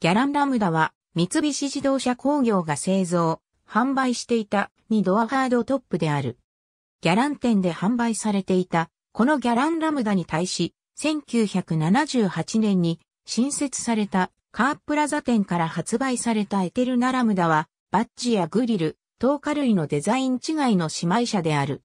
ギャランラムダは三菱自動車工業が製造、販売していた2ドアハードトップである。ギャラン店で販売されていたこのギャランラムダに対し、1978年に新設されたカープラザ店から発売されたエテルナラムダはバッジやグリル、灯火類のデザイン違いの姉妹車である。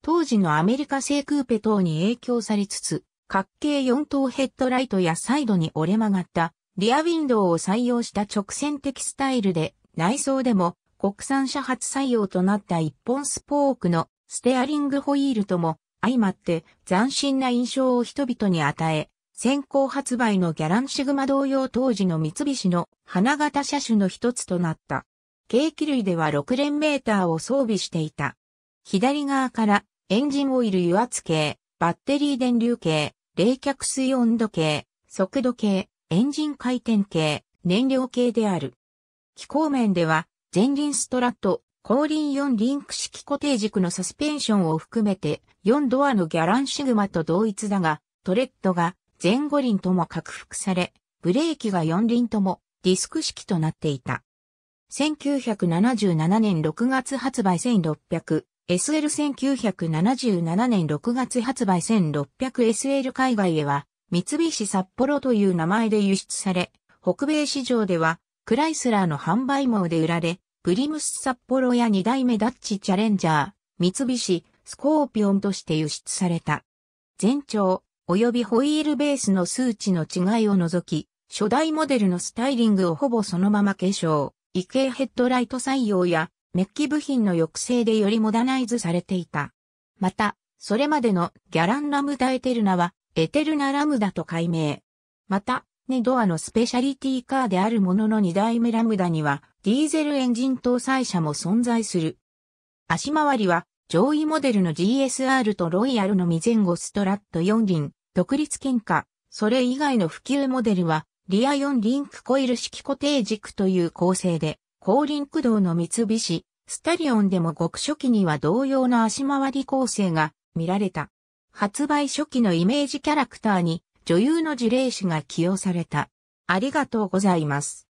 当時のアメリカ製クーペ等に影響されつつ、角形4等ヘッドライトやサイドに折れ曲がったリアウィンドウを採用した直線的スタイルで、内装でも国産車初採用となった一本スポークのステアリングホイールとも相まって斬新な印象を人々に与え、先行発売のギャランシグマ同様当時の三菱の花形車種の一つとなった。計器類では6連メーターを装備していた。左側からエンジンオイル油圧計、バッテリー電流計、冷却水温度計、速度計、エンジン回転系、燃料系である。機構面では、前輪ストラット、後輪4リンク式固定軸のサスペンションを含めて4ドアのギャランシグマと同一だが、トレッドが前後輪とも拡幅され、ブレーキが4輪ともディスク式となっていた。1977年6月発売 1600SL 1977年6月発売 1600SL 海外へは三菱札幌という名前で輸出され、北米市場では、クライスラーの販売網で売られ、プリムス札幌や二代目ダッチチャレンジャー、三菱、スコーピオンとして輸出された。全長、及びホイールベースの数値の違いを除き、初代モデルのスタイリングをほぼそのまま継承、異形ヘッドライト採用や、メッキ部品の抑制でよりモダナイズされていた。また、それまでのギャランラムダエテルナは、エテルナラムダと改名。また、ネドアのスペシャリティカーであるものの2代目ラムダには、ディーゼルエンジン搭載車も存在する。足回りは、上位モデルの GSR とロイヤルの未前後ストラット4輪、独立喧嘩、それ以外の普及モデルは、リア4リンクコイル式固定軸という構成で、後輪駆動の三菱、スタリオンでも極初期には同様の足回り構成が見られた。発売初期のイメージキャラクターに女優の事例レが起用された。ありがとうございます。